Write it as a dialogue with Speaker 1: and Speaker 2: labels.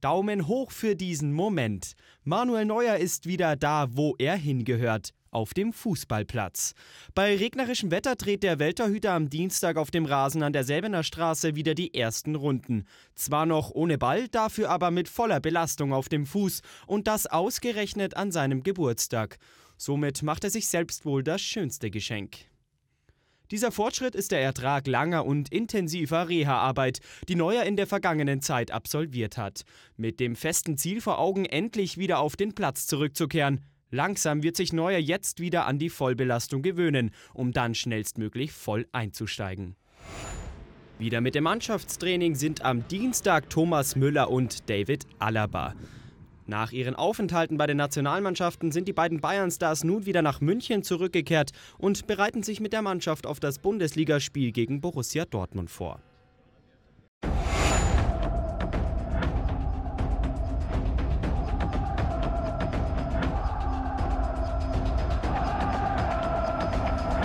Speaker 1: Daumen hoch für diesen Moment. Manuel Neuer ist wieder da, wo er hingehört. Auf dem Fußballplatz. Bei regnerischem Wetter dreht der Welterhüter am Dienstag auf dem Rasen an der Selbener Straße wieder die ersten Runden. Zwar noch ohne Ball, dafür aber mit voller Belastung auf dem Fuß und das ausgerechnet an seinem Geburtstag. Somit macht er sich selbst wohl das schönste Geschenk. Dieser Fortschritt ist der Ertrag langer und intensiver Reha-Arbeit, die Neuer in der vergangenen Zeit absolviert hat. Mit dem festen Ziel vor Augen, endlich wieder auf den Platz zurückzukehren. Langsam wird sich Neuer jetzt wieder an die Vollbelastung gewöhnen, um dann schnellstmöglich voll einzusteigen. Wieder mit dem Mannschaftstraining sind am Dienstag Thomas Müller und David Alaba. Nach ihren Aufenthalten bei den Nationalmannschaften sind die beiden Bayern-Stars nun wieder nach München zurückgekehrt und bereiten sich mit der Mannschaft auf das Bundesligaspiel gegen Borussia Dortmund vor.